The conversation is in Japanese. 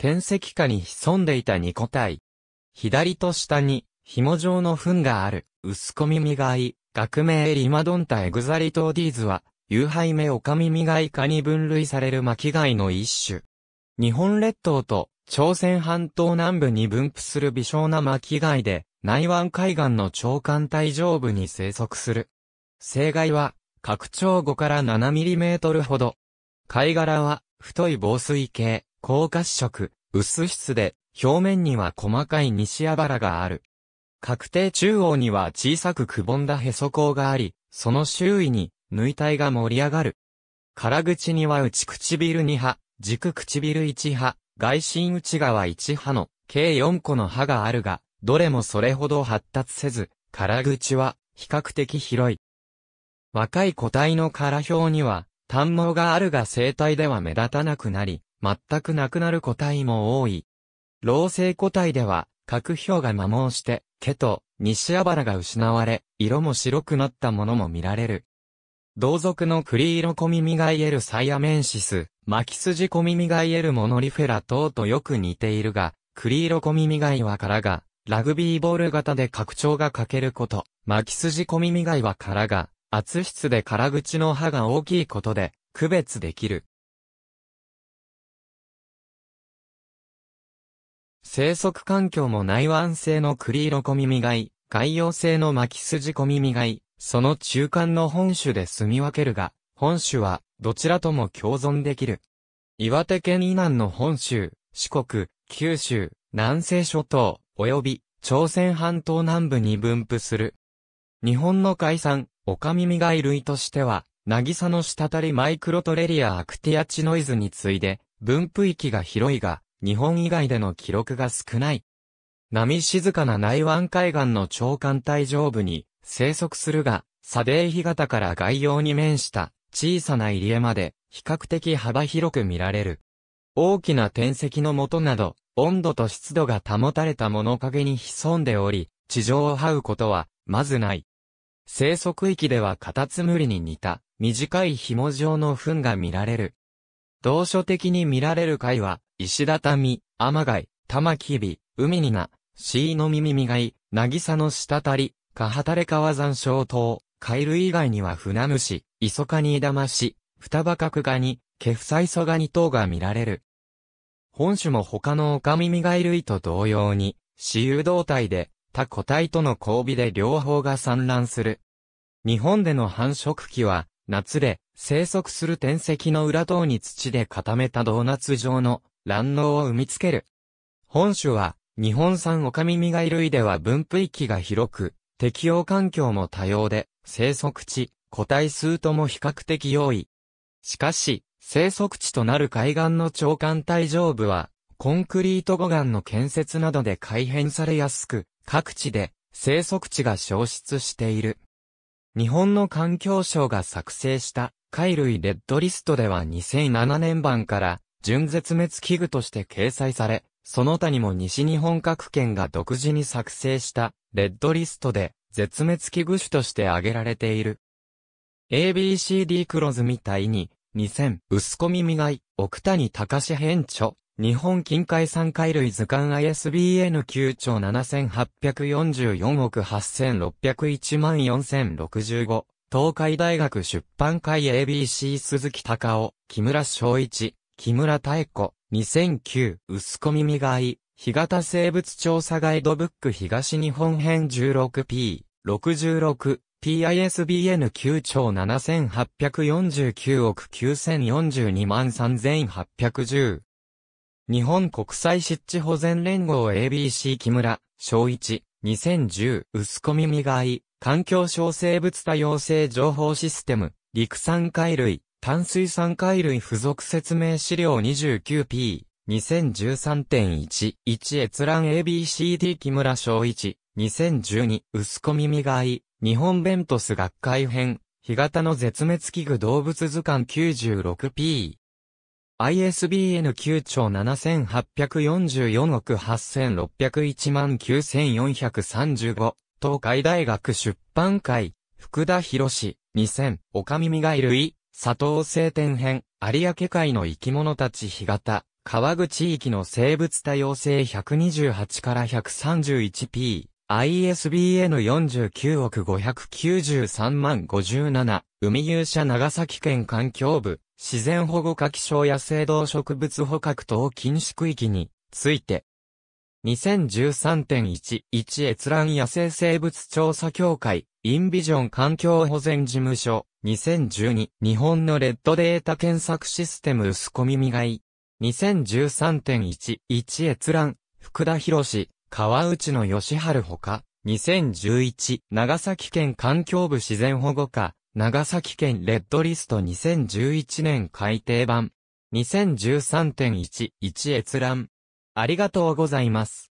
天石下に潜んでいた二個体。左と下に、紐状の糞がある、薄小耳貝、学名リマドンタエグザリトーディーズは、有害目オカミミガイ科に分類される巻貝の一種。日本列島と朝鮮半島南部に分布する微小な巻貝で、内湾海岸の長官帯上部に生息する。生貝は、拡張5から7トルほど。貝殻は、太い防水系、高褐色、薄質で、表面には細かい西あばらがある。確定中央には小さくくぼんだへそ孔があり、その周囲に、縫体が盛り上がる。空口には内唇2波、軸唇1波、外心内側1波の、計4個の歯があるが、どれもそれほど発達せず、空口は、比較的広い。若い個体の殻表には、短毛があるが生体では目立たなくなり、全くなくなる個体も多い。老成個体では、核氷が摩耗して、毛と西あばが失われ、色も白くなったものも見られる。同族の栗色小耳がイエルサイアメンシス、巻き筋小耳がイエルモノリフェラ等とよく似ているが、栗色小耳がイは殻が、ラグビーボール型で拡張が欠けること、巻き筋小耳がイは殻が、圧質で殻口の歯が大きいことで、区別できる。生息環境も内湾性の栗色ミガ貝、海洋性の巻き筋ミガイ、その中間の本種で住み分けるが、本種はどちらとも共存できる。岩手県以南の本州、四国、九州、南西諸島、及び朝鮮半島南部に分布する。日本の海産、オカミミガイ類としては、渚の滴りマイクロトレリアアクティアチノイズに次いで、分布域が広いが、日本以外での記録が少ない。波静かな内湾海岸の長官帯上部に生息するが、砂ー干潟から外洋に面した小さな入り江まで比較的幅広く見られる。大きな天石の元など、温度と湿度が保たれた物陰に潜んでおり、地上を這うことは、まずない。生息域ではカタツムリに似た、短い紐状の糞が見られる。同所的に見られる貝は、石畳、雨貝、玉木日、海にな、シの耳みがい、なぎさの滴り、かはたれ川山小島、貝類以外には船虫、イソカニイダマシ、ふたばかくガニ、ケフサイソガニ等が見られる。本種も他のオカミミガイ類と同様に、私有動体で、他個体との交尾で両方が産卵する。日本での繁殖期は、夏で、生息する天石の裏等に土で固めたドーナツ状の卵脳を産みつける。本種は、日本産オカミミガイ類では分布域が広く、適応環境も多様で、生息地、個体数とも比較的容易。しかし、生息地となる海岸の長官帯上部は、コンクリート護岸の建設などで改変されやすく、各地で生息地が消失している。日本の環境省が作成した貝類レッドリストでは2007年版から純絶滅危惧として掲載され、その他にも西日本各県が独自に作成したレッドリストで絶滅危惧種として挙げられている。ABCD クロズみたいに、2000、薄み耳い奥谷隆編著、日本近海産海類図鑑 ISBN9 兆7844億8601万4065東海大学出版会 ABC 鈴木隆夫、木村昭一、木村太子、2009、薄み耳がい、干潟生物調査ガイドブック東日本編 16P、66、PISBN 9兆7849億9042万3810。日本国際湿地保全連合 ABC 木村、小一、2010、薄み耳がい、環境省生物多様性情報システム、陸産海類、炭水酸化類付属説明資料 29P、2013.11閲覧 ABCD 木村昭一、2012、薄小耳がい、日本ベントス学会編、干潟の絶滅危惧動物図鑑 96P。ISBN 9兆7844億8601万9435東海大学出版会福田博士2000オカミミい類佐藤製天編、有明海の生き物たち干潟、川口域の生物多様性128から 131p、ISBN49 億593万57、海勇者長崎県環境部、自然保護課気象野生動植物捕獲等禁止区域について、2013.11閲覧野生生物調査協会、インビジョン環境保全事務所、2012、日本のレッドデータ検索システム薄込みがい。2013.11閲覧、福田博士、川内の義春ほか、2011、長崎県環境部自然保護課、長崎県レッドリスト2011年改訂版。2013.11閲覧。ありがとうございます。